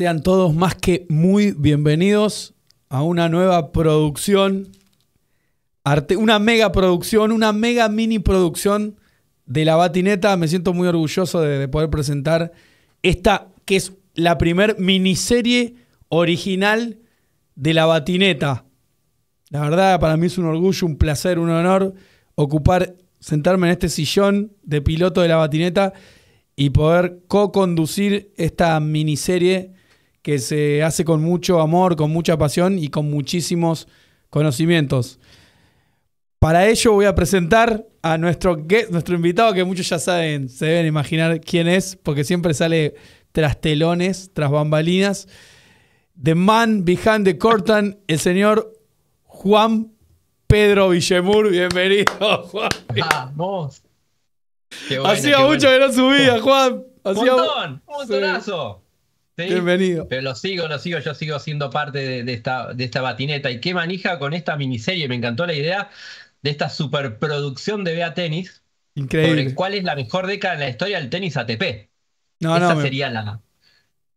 Sean todos más que muy bienvenidos a una nueva producción, una mega producción, una mega mini producción de la Batineta. Me siento muy orgulloso de, poder presentar esta que es la primer miniserie original de la Batineta. La verdad, para mí es un orgullo, un placer, un honor ocupar, sentarme en este sillón de piloto de la Batineta y poder co-conducir esta miniserie que se hace con mucho amor, con mucha pasión y con muchísimos conocimientos. Para ello voy a presentar a nuestro, nuestro invitado, que muchos ya saben, se deben imaginar quién es, porque siempre sale tras telones, tras bambalinas. The man behind the curtain, el señor Juan Pedro Villemur. Bienvenido, Juan. Vamos. Hacía mucho que no subía, Juan. Un montón, Bienvenido. Pero lo sigo, lo sigo, yo sigo siendo parte de, esta, batineta. Y qué manija con esta miniserie, me encantó la idea de esta superproducción de Bea Tenis. Increíble. cuál es la mejor década en la historia del tenis ATP. No, Esa sería la.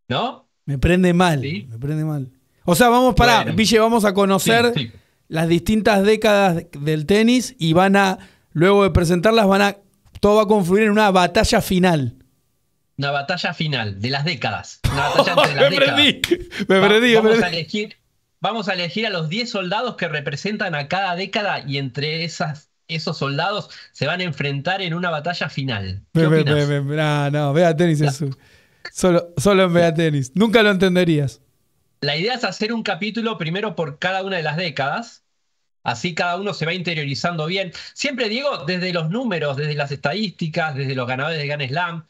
¿No? Me prende mal. Me prende mal. O sea, vamos para, Ville, vamos a conocer las distintas décadas del tenis y van a, luego de presentarlas, van a, todo va a confluir en una batalla final. Una batalla final de las décadas. Una me Perdí, vamos A elegir, vamos a elegir a los 10 soldados que representan a cada década y entre esas esos soldados se van a enfrentar en una batalla final. no, tenis eso. Solo, solo en vea tenis. Nunca lo entenderías. La idea es hacer un capítulo primero por cada una de las décadas Así cada uno se va interiorizando bien. Siempre digo, desde los números, desde las estadísticas, desde los ganadores de Gan Slam,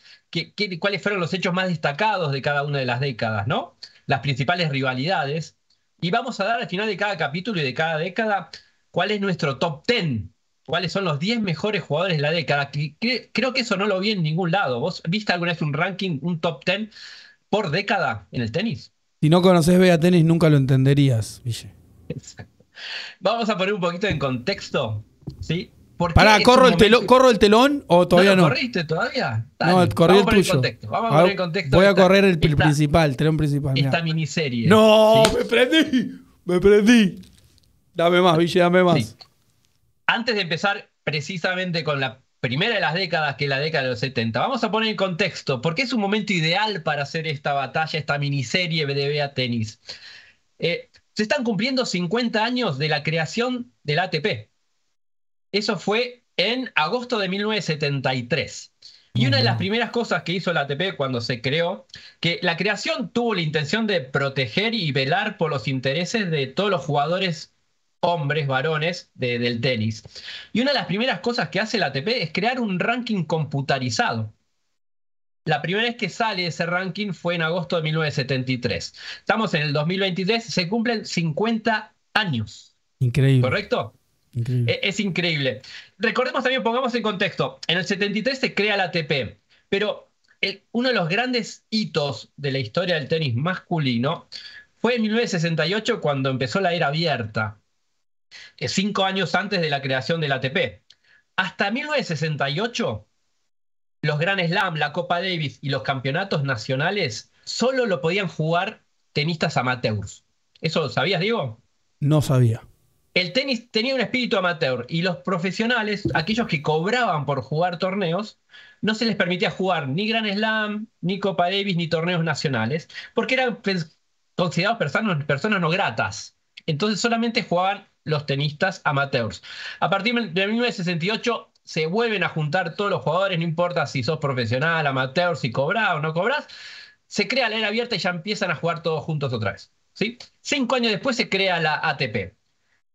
cuáles fueron los hechos más destacados de cada una de las décadas, ¿no? Las principales rivalidades. Y vamos a dar al final de cada capítulo y de cada década cuál es nuestro top 10, cuáles son los 10 mejores jugadores de la década. creo que eso no lo vi en ningún lado. ¿Vos viste alguna vez un ranking, un top 10 por década en el tenis? Si no conoces Vea Tenis, nunca lo entenderías, Ville. Exacto. Vamos a poner un poquito en contexto, ¿sí? Pará, este corro el, telón, ¿corro el telón o todavía no? no? corriste todavía? no, corrí el tuyo. vamos a, poner en contexto. Voy a correr el principal, el telón principal. Esta miniserie. ¡No! ¡Me prendí! ¡Me prendí! Dame más, Ville, dame más. Antes de empezar precisamente con la primera de las décadas, que es la década de los 70, vamos a poner en contexto, porque es un momento ideal para hacer esta batalla, esta miniserie BDB a tenis. Eh, se están cumpliendo 50 años de la creación del ATP. Eso fue en agosto de 1973. Y una de las primeras cosas que hizo la ATP cuando se creó, que la creación tuvo la intención de proteger y velar por los intereses de todos los jugadores hombres, varones del tenis. Y una de las primeras cosas que hace la ATP es crear un ranking computarizado. La primera vez que sale ese ranking fue en agosto de 1973. Estamos en el 2023, se cumplen 50 años. Increíble. ¿Correcto? E-, es, increíble. Recordemos también, pongamos en contexto, en el 73 se crea la ATP, pero uno de los grandes hitos de la historia del tenis masculino fue en 1968 cuando empezó la era abierta, cinco años antes de la creación de la ATP. Hasta 1968 los Grand Slam, la Copa Davis y los campeonatos nacionales solo lo podían jugar tenistas amateurs. ¿Eso lo sabías, Diego? No sabía. El tenis tenía un espíritu amateur y los profesionales, aquellos que cobraban por jugar torneos, no se les permitía jugar ni Grand Slam, ni Copa Davis, ni torneos nacionales, porque eran considerados personas, personas no gratas. Entonces solamente jugaban los tenistas amateurs. A partir de 1968 se vuelven a juntar todos los jugadores, no importa si sos profesional, amateur, si cobras o no cobras se crea la era abierta y ya empiezan a jugar todos juntos otra vez. ¿sí? Cinco años después se crea la ATP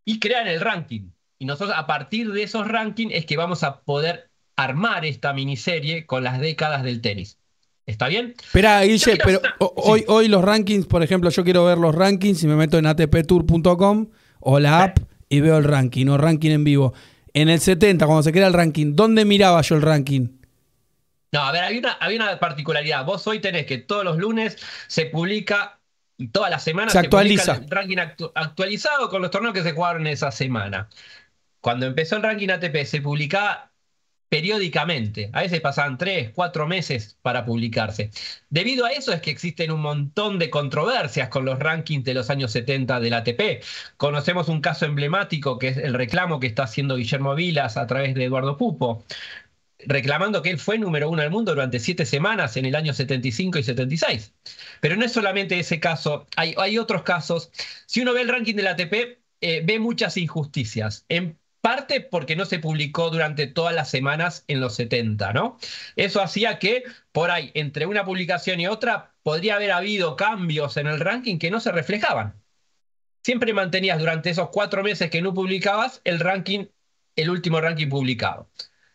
y crean el ranking. Y nosotros a partir de esos rankings es que vamos a poder armar esta miniserie con las décadas del tenis. ¿Está bien? Espera, Guille, pero hoy, hoy los rankings, por ejemplo, yo quiero ver los rankings y me meto en atptour.com o la app y veo el ranking o ranking en vivo en el 70, cuando se crea el ranking, ¿dónde miraba yo el ranking? No, a ver, había una, particularidad. Vos hoy tenés que todos los lunes se publica, todas las semanas se, actualiza. Publica el ranking actualizado con los torneos que se jugaron esa semana. Cuando empezó el ranking ATP, se publicaba periódicamente. A veces pasan tres, cuatro meses para publicarse. Debido a eso es que existen un montón de controversias con los rankings de los años 70 del ATP. Conocemos un caso emblemático que es el reclamo que está haciendo Guillermo Vilas a través de Eduardo Pupo reclamando que él fue número uno del mundo durante siete semanas en el año 75 y 76. Pero no es solamente ese caso, hay, otros casos. Si uno ve el ranking del ATP, eh, ve muchas injusticias. En porque no se publicó durante todas las semanas en los 70, ¿no? Eso hacía que por ahí, entre una publicación y otra, podría haber habido cambios en el ranking que no se reflejaban. Siempre mantenías durante esos cuatro meses que no publicabas el ranking, el último ranking publicado.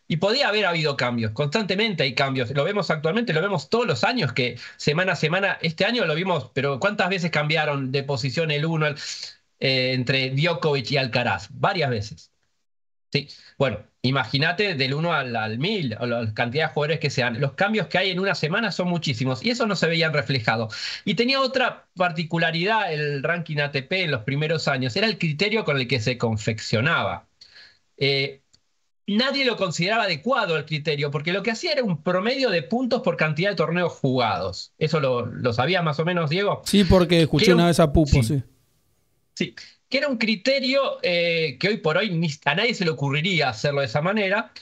Y podía haber habido cambios, constantemente hay cambios. Lo vemos actualmente, lo vemos todos los años, que semana a semana, este año lo vimos, pero ¿cuántas veces cambiaron de posición el 1 eh, entre Djokovic y Alcaraz? Varias veces. ¿sí? Bueno, imagínate del 1 al, mil, 1000, o la cantidad de jugadores que sean. Los cambios que hay en una semana son muchísimos y eso no se veían reflejado. Y tenía otra particularidad el ranking ATP en los primeros años, era el criterio con el que se confeccionaba. Eh, nadie lo consideraba adecuado el criterio, porque lo que hacía era un promedio de puntos por cantidad de torneos jugados. ¿Eso lo, sabía más o menos, Diego? Sí, porque escuché una vez a Pupo, sí. sí que era un criterio eh, que hoy por hoy a nadie se le ocurriría hacerlo de esa manera.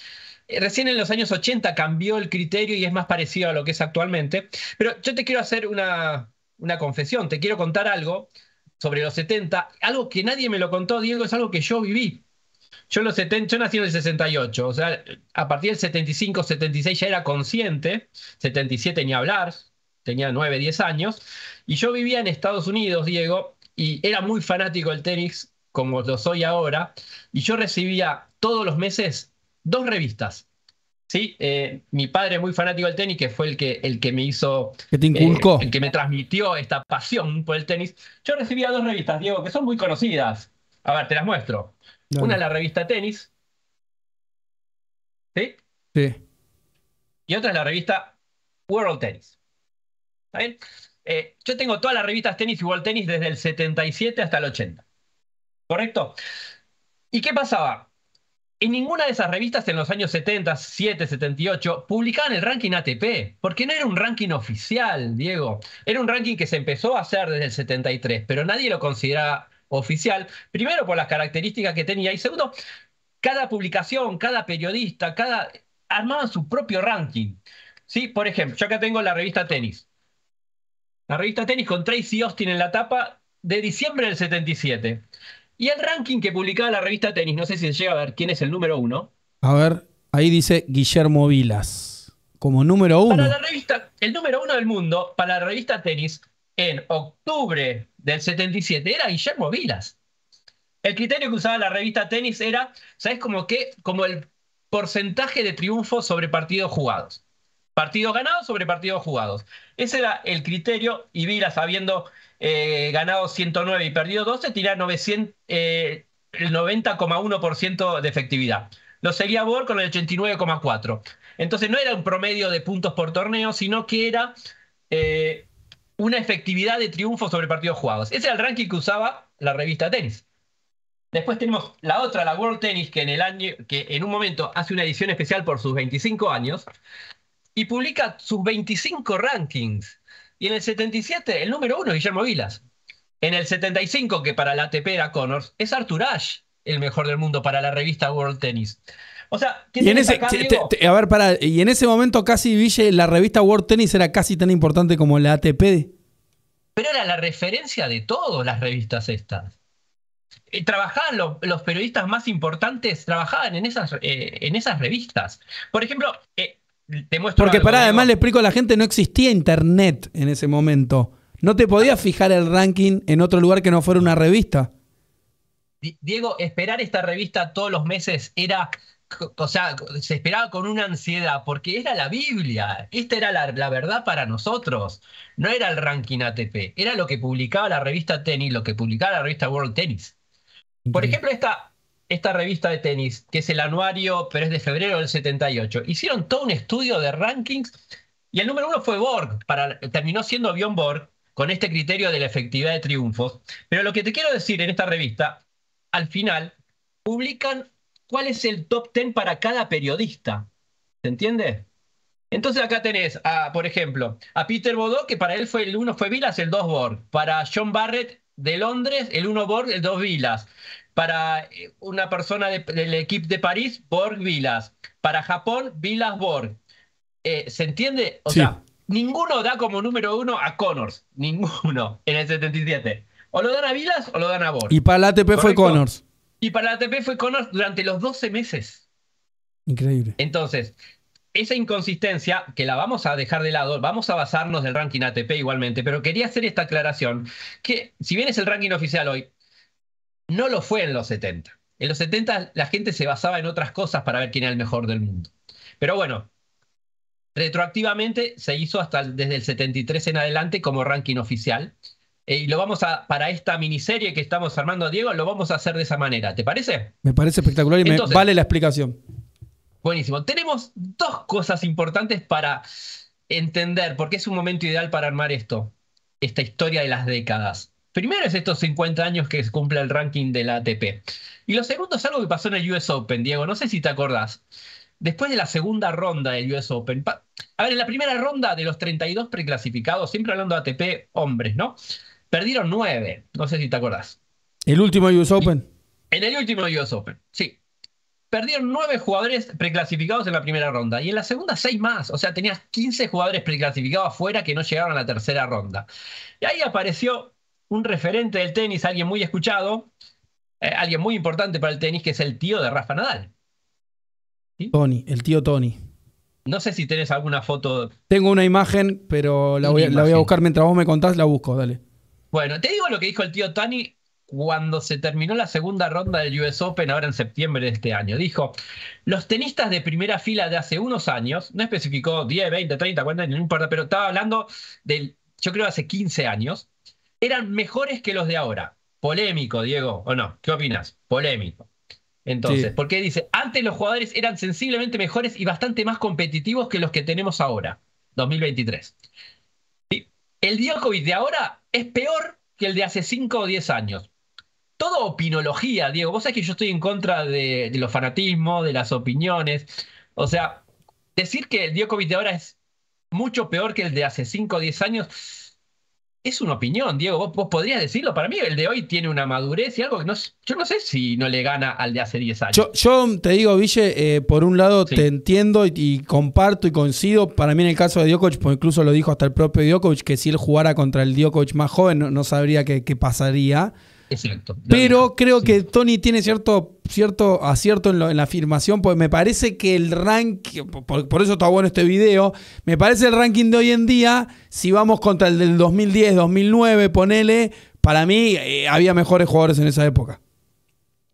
Eh, recién en los años 80 cambió el criterio y es más parecido a lo que es actualmente. Pero yo te quiero hacer una, confesión, te quiero contar algo sobre los 70, algo que nadie me lo contó, Diego, es algo que yo viví. Yo, los 70, yo nací en el 68, o sea, a partir del 75, 76 ya era consciente, 77 ni hablar, tenía 9, 10 años, y yo vivía en Estados Unidos, Diego, y era muy fanático del tenis, como lo soy ahora, y yo recibía todos los meses dos revistas. ¿sí? Eh, mi padre, es muy fanático del tenis, que fue el que, el que me hizo. Que te inculcó. Eh, el que me transmitió esta pasión por el tenis. Yo recibía dos revistas, Diego, que son muy conocidas. A ver, te las muestro. Una es la revista Tenis. ¿Sí? Sí. Y otra es la revista World Tennis. ¿Está bien? Eh, yo tengo todas las revistas tenis y World tenis desde el 77 hasta el 80. ¿Correcto? ¿Y qué pasaba? En ninguna de esas revistas en los años 70, 7, 78 publicaban el ranking ATP, porque no era un ranking oficial, Diego. Era un ranking que se empezó a hacer desde el 73, pero nadie lo consideraba oficial, primero por las características que tenía y segundo, cada publicación, cada periodista, cada armaban su propio ranking. ¿Sí? Por ejemplo, yo acá tengo la revista Tenis. La revista Tenis con Tracy Austin en la tapa de diciembre del 77. Y el ranking que publicaba la revista Tenis, no sé si se llega a ver quién es el número uno. A ver, ahí dice Guillermo Vilas, como número uno. Para la revista, el número uno del mundo, para la revista Tenis, en octubre del 77, era Guillermo Vilas. El criterio que usaba la revista Tenis era, ¿sabes como qué? Como el porcentaje de triunfo sobre partidos jugados. Partidos ganados sobre partidos jugados. Ese era el criterio y Vilas habiendo eh, ganado 109 y perdido 12 tenía eh, el 90,1% de efectividad. Lo seguía Bor con el 89,4%. Entonces no era un promedio de puntos por torneo, sino que era eh, una efectividad de triunfo sobre partidos jugados. Ese era el ranking que usaba la revista Tennis. Después tenemos la otra, la World Tennis, que en el año, que en un momento hace una edición especial por sus 25 años, y publica sus 25 rankings. Y en el 77, el número uno Guillermo Vilas. En el 75, que para la ATP era Connors, es Arthur Ashe el mejor del mundo para la revista World Tennis. O sea, y en ese, a ver, para, y en ese momento casi Ville, la revista World Tennis era casi tan importante como la ATP. Pero era la referencia de todas las revistas estas. Eh, trabajaban los periodistas más importantes, trabajaban en esas, eh, en esas revistas. Por ejemplo, eh, porque para, además le explico a la gente, no existía internet en ese momento. No te podías fijar el ranking en otro lugar que no fuera una revista. Diego, esperar esta revista todos los meses era o sea, se esperaba con una ansiedad, porque era la Biblia, esta era la, verdad para nosotros, no era el ranking ATP, era lo que publicaba la revista Tenis, lo que publicaba la revista World Tennis. Por ejemplo, esta, esta revista de tenis, que es el anuario, pero es de febrero del 78, hicieron todo un estudio de rankings y el número uno fue Borg, para, terminó siendo Bjorn Borg con este criterio de la efectividad de triunfos. Pero lo que te quiero decir en esta revista, al final, publican cuál es el top 10 para cada periodista. ¿Se entiende? Entonces acá tenés, por ejemplo, a Peter Bodo, que para él fue el uno, fue Vilas, el dos Borg. Para John Barrett de Londres, el 1 Borg, el dos Vilas. Para eh, una persona del equipo de París, Borg Vilas. Para Japón, Vilas Borg. Eh, ¿Se entiende? O sea, ninguno da como número uno a Connors. Ninguno en el 77. O lo dan a Vilas o lo dan a Borg. Y para la ATP fue Connors. Y para la ATP fue Connors durante los 12 meses. Increíble. Entonces, esa inconsistencia, que la vamos a dejar de lado, vamos a basarnos del ranking ATP igualmente, pero quería hacer esta aclaración, que si bien es el ranking oficial hoy, no lo fue en los 70. En los 70 la gente se basaba en otras cosas para ver quién era el mejor del mundo. Pero bueno, retroactivamente se hizo hasta desde el 73 en adelante como ranking oficial. Eh, y lo vamos a, para esta miniserie que estamos armando, Diego, lo vamos a hacer de esa manera. ¿Te parece? Me parece espectacular y me vale la explicación. Buenísimo. Tenemos dos cosas importantes para entender, porque es un momento ideal para armar esto, esta historia de las décadas. Primero es estos 50 años que se cumple el ranking de la ATP. Y lo segundo es algo que pasó en el US Open, Diego. No sé si te acordás. Después de la segunda ronda del US Open. A ver, en la primera ronda de los 32 preclasificados, siempre hablando de ATP hombres, ¿no? Perdieron 9. No sé si te acordás. ¿El último US Open? En el último US Open, sí. Perdieron nueve jugadores preclasificados en la primera ronda. Y en la segunda, seis más. O sea, tenías 15 jugadores preclasificados afuera que no llegaron a la tercera ronda. Y ahí apareció un referente del tenis, alguien muy escuchado, eh, alguien muy importante para el tenis, que es el tío de Rafa Nadal. Tony, el tío Tony. No sé si tenés alguna foto. Tengo una imagen, pero la voy, a buscar mientras vos me contás, la busco, dale. Bueno, te digo lo que dijo el tío Tony cuando se terminó la segunda ronda del US Open ahora en septiembre de este año. Dijo, los tenistas de primera fila de hace unos años, no especificó 10, 20, 30, 40, no importa, pero estaba hablando del, yo creo, hace 15 años, eran mejores que los de ahora. Polémico, Diego, ¿o no? ¿Qué opinas? Polémico. Entonces, ¿por porque dice, antes los jugadores eran sensiblemente mejores y bastante más competitivos que los que tenemos ahora, 2023. El El Covid de ahora es peor que el de hace 5 o 10 años. Todo opinología, Diego. Vos sabés que yo estoy en contra de, los fanatismos, de las opiniones. O sea, decir que el Djokovic de ahora es mucho peor que el de hace 5 o 10 años es una opinión, Diego. Vos, podrías decirlo. Para mí, el de hoy tiene una madurez y algo que no, yo no sé si no le gana al de hace 10 años. Yo, te digo, Ville, eh, por un lado te entiendo y, comparto y coincido. Para mí, en el caso de Djokovic, pues incluso lo dijo hasta el propio Djokovic, que si él jugara contra el Djokovic más joven, no, sabría qué pasaría. Exacto. Pero creo que Tony tiene cierto, cierto acierto en, la afirmación, porque me parece que el ranking, por, eso está bueno este video, me parece el ranking de hoy en día, si vamos contra el del 2010, 2009, ponele, para mí eh, había mejores jugadores en esa época.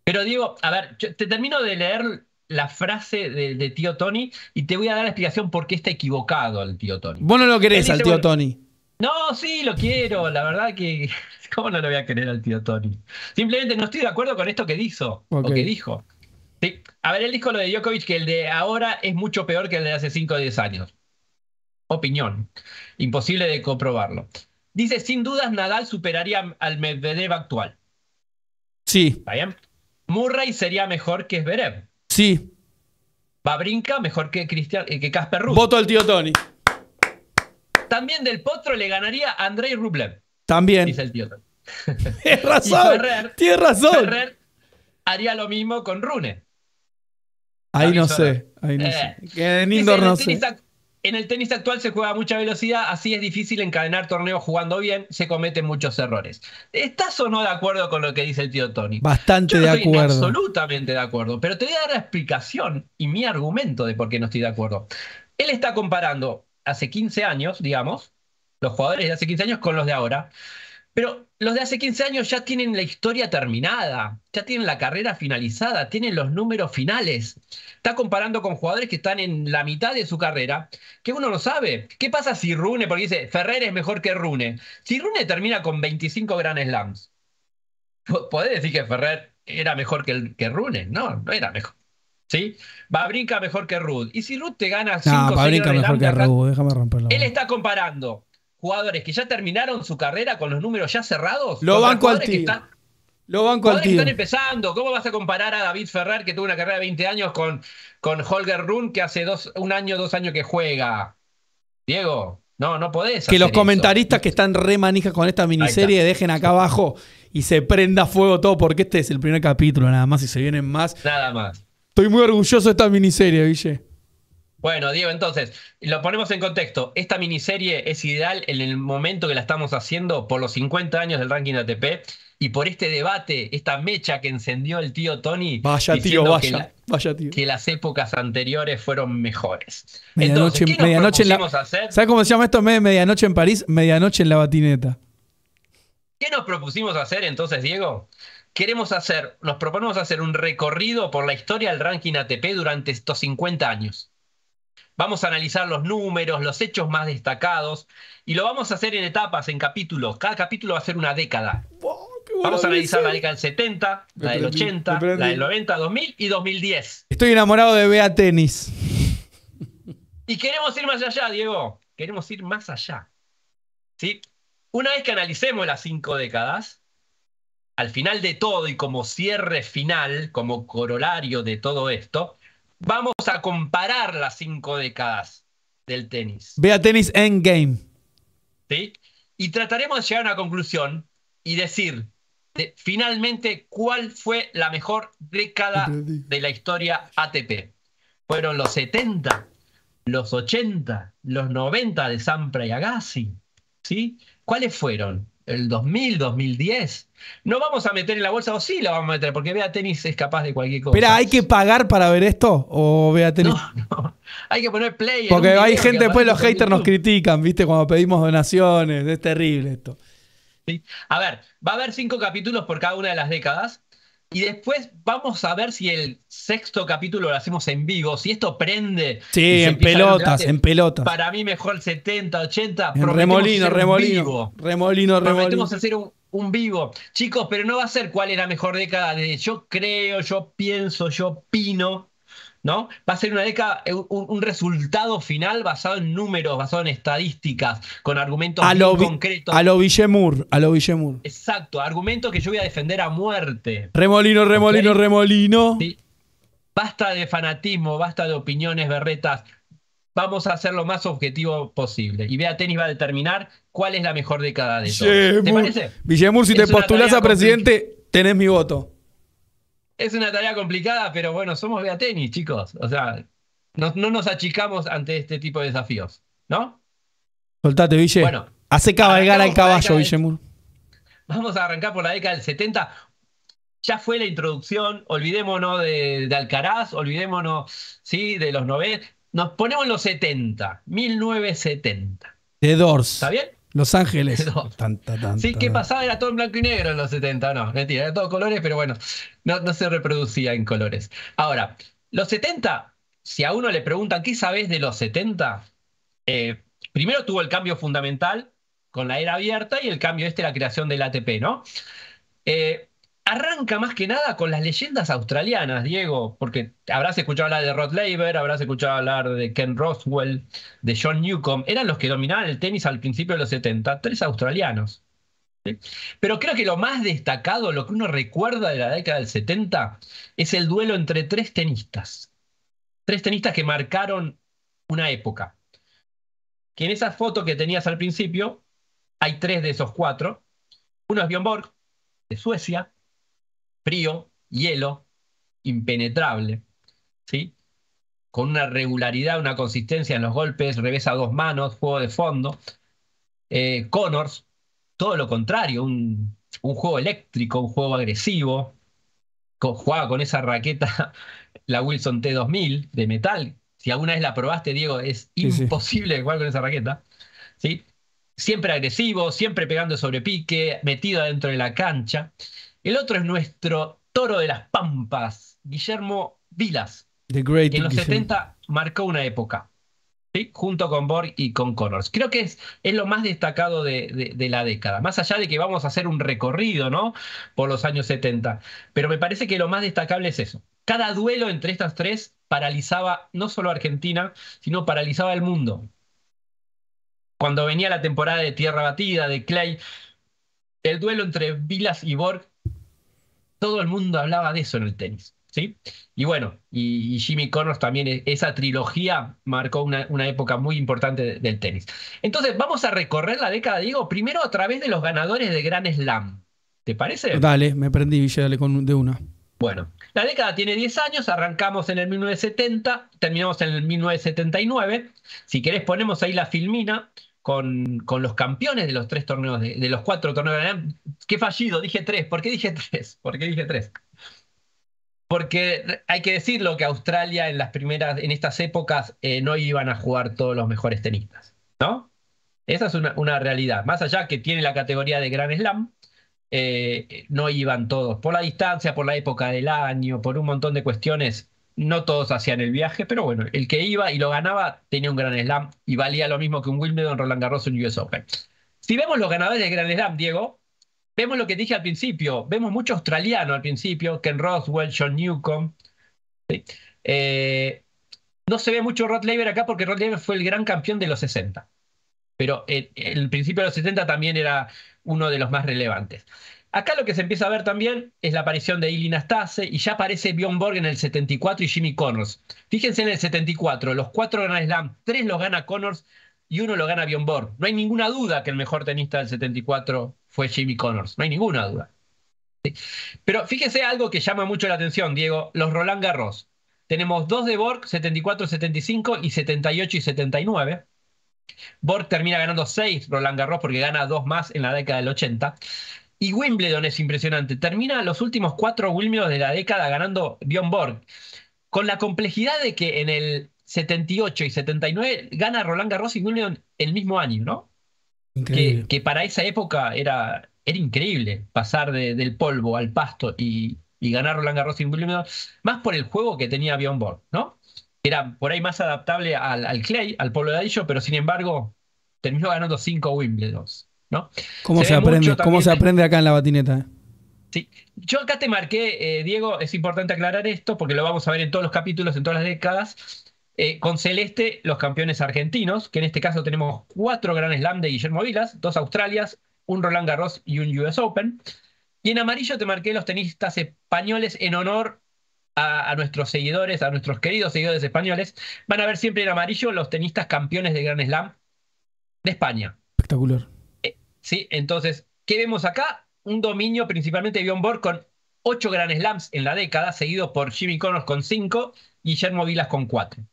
Pero Diego, a ver, te termino de leer la frase de, tío Tony y te voy a dar la explicación por qué está equivocado el tío Tony. Vos no lo querés al tío Tony. No, sí, lo quiero. La verdad que. ¿Cómo no lo voy a querer al tío Tony? Simplemente no estoy de acuerdo con esto que dijo o que dijo. Sí. A ver, él dijo lo de Djokovic que el de ahora es mucho peor que el de hace 5 o 10 años. Opinión. Imposible de comprobarlo. Dice, sin dudas, Nadal superaría al Medvedev actual. Sí. ¿Está Murray sería mejor que Zverev. Sí. Babrinka mejor que Cristian, eh, que Casper Ruud. Voto al tío Tony. También del Potro le ganaría a Andrei Rublev. También. Dice el tío. Tienes razón. razón. haría lo mismo con Rune. Ahí no sé. En el tenis actual se juega a mucha velocidad, así es difícil encadenar torneos jugando bien, se cometen muchos errores. ¿Estás o no de acuerdo con lo que dice el tío Tony? Bastante de acuerdo. de estoy acuerdo. Absolutamente de acuerdo, pero te voy a dar la explicación y mi argumento de por qué no estoy de acuerdo. Él está comparando hace 15 años, digamos, los jugadores de hace 15 años con los de ahora. Pero los de hace 15 años ya tienen la historia terminada, ya tienen la carrera finalizada, tienen los números finales. Está comparando con jugadores que están en la mitad de su carrera, que uno no sabe. ¿Qué pasa si Rune, porque dice, Ferrer es mejor que Rune? Si Rune termina con 25 Grand Slams, ¿podés decir que Ferrer era mejor que, el, que Rune? No, no era mejor. ¿Sí? Babrinka mejor que Ruth Y si Ruth te gana 5 no, Babrinka mejor que Ruth? déjame romperlo. Él está comparando jugadores que ya terminaron su carrera con los números ya cerrados. Lo banco al Están, Lo banco al empezando. ¿Cómo vas a comparar a David Ferrer, que tuvo una carrera de 20 años, con, con Holger Run, que hace dos, un año, dos años que juega? Diego, no, no podés. Que los comentaristas que están re manijas con esta miniserie dejen acá abajo y se prenda fuego todo, porque este es el primer capítulo, nada más, y se vienen más. Nada más. Estoy muy orgulloso de esta miniserie, Ville. Bueno, Diego, entonces, lo ponemos en contexto. Esta miniserie es ideal en el momento que la estamos haciendo por los 50 años del ranking ATP y por este debate, esta mecha que encendió el tío Tony. Vaya tío, vaya. Que, vaya tío. que las épocas anteriores fueron mejores. Medianoche, la, ¿Sabes cómo se llama esto? Medianoche en París, medianoche en la batineta. ¿Qué nos propusimos hacer entonces, Diego? queremos hacer, nos proponemos hacer un recorrido por la historia del ranking ATP durante estos 50 años. Vamos a analizar los números, los hechos más destacados y lo vamos a hacer en etapas, en capítulos. Cada capítulo va a ser una década. vamos a analizar la década del 70, la del 80, la del 90, 2000 y 2010. Estoy enamorado de Bea Tenis. Y queremos ir más allá, Diego. Queremos ir más allá. ¿Sí? Una vez que analicemos las cinco décadas, al final de todo y como cierre final, como corolario de todo esto, vamos a comparar las cinco décadas del tenis. Vea tenis endgame. ¿Sí? Y trataremos de llegar a una conclusión y decir finalmente cuál fue la mejor década de la historia ATP. Fueron los 70, los 80, los 90 de Sampra y Agassi. ¿Sí? ¿Cuáles fueron? el 2000, 2010. No vamos a meter en la bolsa, o sí la vamos a meter, porque Vea Tenis es capaz de cualquier cosa. Pero, ¿hay que pagar para ver esto? ¿O Vea Tenis? No, Hay que poner play. Porque hay gente, después los haters nos critican, ¿viste? Cuando pedimos donaciones. Es terrible esto. A ver, va a haber cinco capítulos por cada una de las décadas. Y después vamos a ver si el sexto capítulo lo hacemos en vivo. Si esto prende. Sí, en pelotas, en pelotas. Para mí, mejor 70, 80. En remolino, remolino, remolino. Remolino, Prometemos hacer un, un, vivo. Chicos, pero no va a ser cuál es la mejor década de. Yo creo, yo pienso, yo opino ¿no? Va a ser una década, eh, un, resultado final basado en números, basado en estadísticas, con argumentos a lo, concretos. A lo Villemur, a lo Villemur. Exacto, argumentos que yo voy a defender a muerte. Remolino, remolino, remolino. Basta de fanatismo, basta de opiniones berretas. Vamos a hacer lo más objetivo posible. Y Vea Tenis va a determinar cuál es la mejor década de todos. ¿Te parece? Villemur, si te postulas a presidente, tenés mi voto es una tarea complicada, pero bueno, somos Beatenis, chicos. O sea, no, nos achicamos ante este tipo de desafíos, ¿no? Soltate, Ville. Bueno, Hace cabalgar al caballo, Villemur. Vamos a arrancar por la década del 70. Ya fue la introducción, olvidémonos de, Alcaraz, olvidémonos ¿sí? de los 90. Nos ponemos en los 70, 1970. De Dors. ¿Está bien? Los Ángeles. sí, ¿qué pasaba? Era todo en blanco y negro en los 70, no, mentira, era todo colores, pero bueno, no, se reproducía en colores. Ahora, los 70, si a uno le preguntan, ¿qué sabes de los 70? Eh, primero tuvo el cambio fundamental con la era abierta y el cambio este, la creación del ATP, ¿no? Eh, arranca más que nada con las leyendas australianas, Diego, porque habrás escuchado hablar de Rod Laver, habrás escuchado hablar de Ken Roswell, de John Newcomb, eran los que dominaban el tenis al principio de los 70, tres australianos. Pero creo que lo más destacado, lo que uno recuerda de la década del 70, es el duelo entre tres tenistas. Tres tenistas que marcaron una época. Que en esa foto que tenías al principio, hay tres de esos cuatro. Uno es Björn Borg, de Suecia, frío, hielo, impenetrable, ¿sí? con una regularidad, una consistencia en los golpes, revés a dos manos, juego de fondo. Eh, Connors, todo lo contrario, un, juego eléctrico, un juego agresivo, juega con esa raqueta, la Wilson T2000 de metal. Si alguna vez la probaste, Diego, es imposible jugar con esa raqueta. ¿sí? Siempre agresivo, siempre pegando sobre pique, metido adentro de la cancha. El otro es nuestro toro de las pampas, Guillermo Vilas, que en los 70 marcó una época, junto con Borg y con Connors. Creo que es, lo más destacado de, la década, más allá de que vamos a hacer un recorrido ¿no? por los años 70, pero me parece que lo más destacable es eso. Cada duelo entre estas tres paralizaba no solo a Argentina, sino paralizaba el mundo. Cuando venía la temporada de Tierra Batida, de Clay, el duelo entre Vilas y Borg todo el mundo hablaba de eso en el tenis. ¿sí? Y bueno, y, Jimmy Connors también, e, esa trilogía marcó una, época muy importante del tenis. Entonces, vamos a recorrer la década, Diego, primero a través de los ganadores de Gran Slam. ¿Te parece? Dale, me prendí, Villa, dale con, de una. Bueno, la década tiene 10 años, arrancamos en el 1970, terminamos en el 1979. Si querés ponemos ahí la filmina, con, los campeones de los tres torneos, de, los cuatro torneos. Qué fallido, dije tres. ¿Por qué dije tres? ¿Por qué dije tres? Porque hay que decirlo que Australia en las primeras, en estas épocas, eh, no iban a jugar todos los mejores tenistas, ¿no? Esa es una, realidad. Más allá que tiene la categoría de Grand Slam, eh, no iban todos. Por la distancia, por la época del año, por un montón de cuestiones, no todos hacían el viaje, pero bueno, el que iba y lo ganaba tenía un gran slam y valía lo mismo que un Wimbledon, Roland Garros o un US Open. Si vemos los ganadores del gran Slam, Diego, vemos lo que dije al principio, vemos mucho australiano al principio, Ken Roswell, John Newcomb. Eh, no se ve mucho Rod Laver acá porque Rod Laver fue el gran campeón de los 60, pero el principio de los 70 también era uno de los más relevantes. Acá lo que se empieza a ver también es la aparición de Ili Nastase y ya aparece Bjorn Borg en el 74 y Jimmy Connors. Fíjense en el 74, los cuatro Grand Slam, tres los gana Connors y uno lo gana Bjorn Borg. No hay ninguna duda que el mejor tenista del 74 fue Jimmy Connors, no hay ninguna duda. Pero fíjense algo que llama mucho la atención, Diego, los Roland Garros. Tenemos dos de Borg, 74, 75 y 78 y 79. Borg termina ganando seis Roland Garros porque gana dos más en la década del 80. Y Wimbledon es impresionante. Termina los últimos cuatro Wimbledon de la década ganando Bjorn Borg. Con la complejidad de que en el 78 y 79 gana Roland Garros y Wimbledon el mismo año, ¿no? Que, para esa época era, era increíble pasar del polvo al pasto y, ganar Roland Garros y Wimbledon, más por el juego que tenía Bjorn Borg, ¿no? Era por ahí más adaptable al, al clay, al polvo de adillo, pero sin embargo terminó ganando cinco Wimbledons. ¿Cómo, se, aprende, ¿cómo se aprende acá en la batineta eh? Sí. Yo acá te marqué, eh, Diego, es importante aclarar esto porque lo vamos a ver en todos los capítulos, en todas las décadas. Eh, con Celeste, los campeones argentinos, que en este caso tenemos cuatro Grand Slam de Guillermo Vilas, dos Australias, un Roland Garros y un US Open. Y en amarillo te marqué los tenistas españoles en honor a, a, nuestros seguidores, a nuestros queridos seguidores españoles. Van a ver siempre en amarillo los tenistas campeones de Grand Slam de España. Espectacular. Entonces, ¿qué vemos acá? Un dominio principalmente de Bjorn Borg con ocho Grand Slams en la década, seguido por Jimmy Connors con cinco y Guillermo Vilas con cuatro.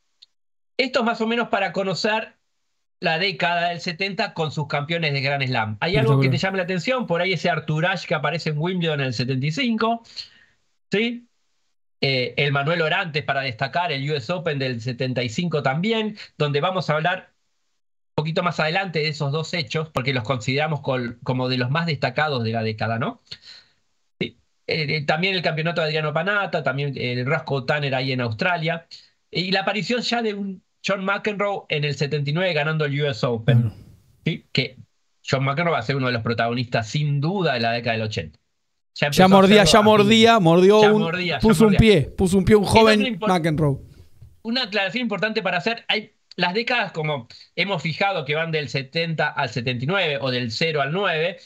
Esto es más o menos para conocer la década del 70 con sus campeones de Grand Slam. ¿Hay algo que te llame la atención? Por ahí ese Ashe que aparece en Wimbledon en el 75, ¿sí? Eh, el Manuel Orantes para destacar, el US Open del 75 también, donde vamos a hablar poquito más adelante de esos dos hechos, porque los consideramos como de los más destacados de la década, ¿no? Eh, eh, también el campeonato de Adriano Panata, también el Rasco Tanner ahí en Australia, eh, y la aparición ya de un John McEnroe en el 79 ganando el US Open, que John McEnroe va a ser uno de los protagonistas sin duda de la década del 80. Ya, mordía, ya mordía, mordió un, puso un pie, puso un pie un joven McEnroe. Una aclaración importante para hacer, hay las décadas, como hemos fijado, que van del 70 al 79 o del 0 al 9,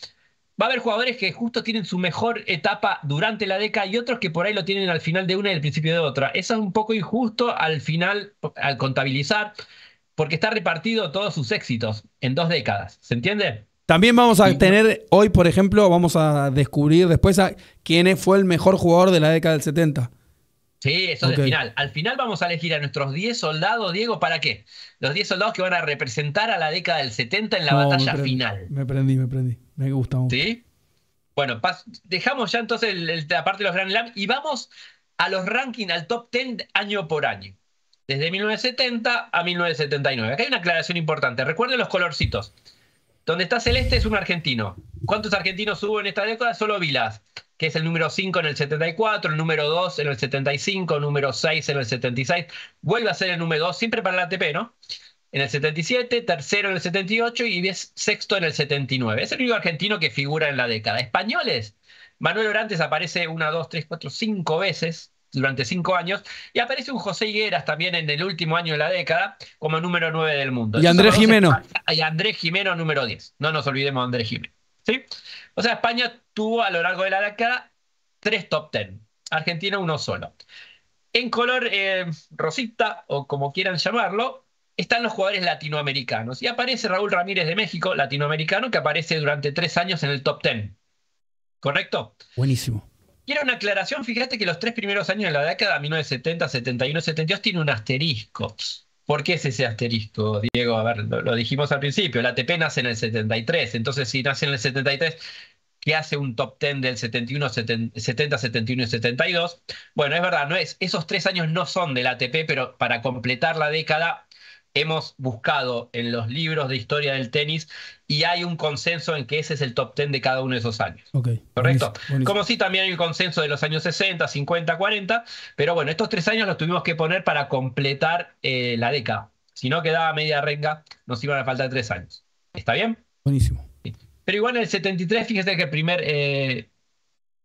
va a haber jugadores que justo tienen su mejor etapa durante la década y otros que por ahí lo tienen al final de una y al principio de otra. Eso es un poco injusto al final, al contabilizar, porque está repartido todos sus éxitos en dos décadas. ¿Se entiende? También vamos a tener hoy, por ejemplo, vamos a descubrir después a quién fue el mejor jugador de la década del 70. Sí, eso es el final. Al final vamos a elegir a nuestros 10 soldados, Diego, ¿para qué? Los 10 soldados que van a representar a la década del 70 en la batalla final. Me prendí, me prendí. Me gusta mucho. ¿Sí? Bueno, dejamos ya entonces el, la parte de los Grand Slam y vamos a los rankings, al top 10 año por año. Desde 1970 a 1979. Acá hay una aclaración importante. Recuerden los colorcitos. Donde está celeste es un argentino. ¿Cuántos argentinos hubo en esta década? Solo Vilas que es el número 5 en el 74, el número 2 en el 75, el número 6 en el 76, vuelve a ser el número 2, siempre para la ATP, ¿no? En el 77, tercero en el 78 y es sexto en el 79. Es el único argentino que figura en la década. Españoles. Manuel Orantes aparece una, dos, tres, cuatro, cinco veces durante cinco años. Y aparece un José Higueras también en el último año de la década como número 9 del mundo. Y Andrés Jimeno. Y Andrés Jimeno número 10. No nos olvidemos de Andrés Jimeno. ¿Sí? O sea, España tuvo a lo largo de la década tres top ten. Argentina uno solo. En color eh, rosita, o como quieran llamarlo, están los jugadores latinoamericanos. Y aparece Raúl Ramírez de México, latinoamericano, que aparece durante tres años en el top ten. ¿Correcto? Buenísimo. Quiero una aclaración, fíjate que los tres primeros años de la década, 1970, 71, 72, tiene un asterisco. ¿Por qué es ese asterisco, Diego? A ver, lo, dijimos al principio, la ATP nace en el 73, entonces si nace en el 73, que hace un top 10 del 71, 70, 71 y 72. Bueno, es verdad, no es, esos tres años no son del ATP, pero para completar la década hemos buscado en los libros de historia del tenis y hay un consenso en que ese es el top 10 de cada uno de esos años. ¿Correcto? Como si también hay un consenso de los años 60, 50, 40, pero bueno, estos tres años los tuvimos que poner para completar eh, la década. Si no quedaba media renga, nos iban a faltar tres años. ¿Está bien? Buenísimo. Pero igual en el 73, fíjese que el primer eh,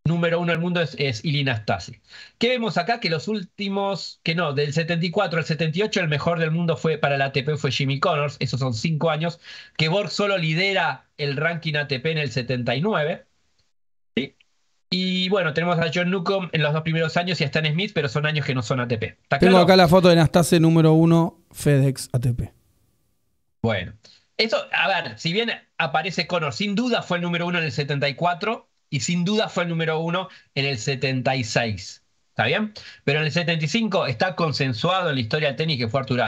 número uno del mundo es, es Ilinastasi. ¿Qué vemos acá? Que los últimos, que no, del 74 al 78 el mejor del mundo fue para la ATP fue Jimmy Connors, esos son cinco años, que Borg solo lidera el ranking ATP en el 79. Y bueno, tenemos a John Newcomb en los dos primeros años y a Stan Smith, pero son años que no son ATP. Tengo acá la foto de Nastase número uno FedEx ATP. Bueno. Eso, a ver, si bien aparece Conor, sin duda fue el número uno en el 74 y sin duda fue el número uno en el 76. ¿Está bien? Pero en el 75 está consensuado en la historia del tenis que fue Artur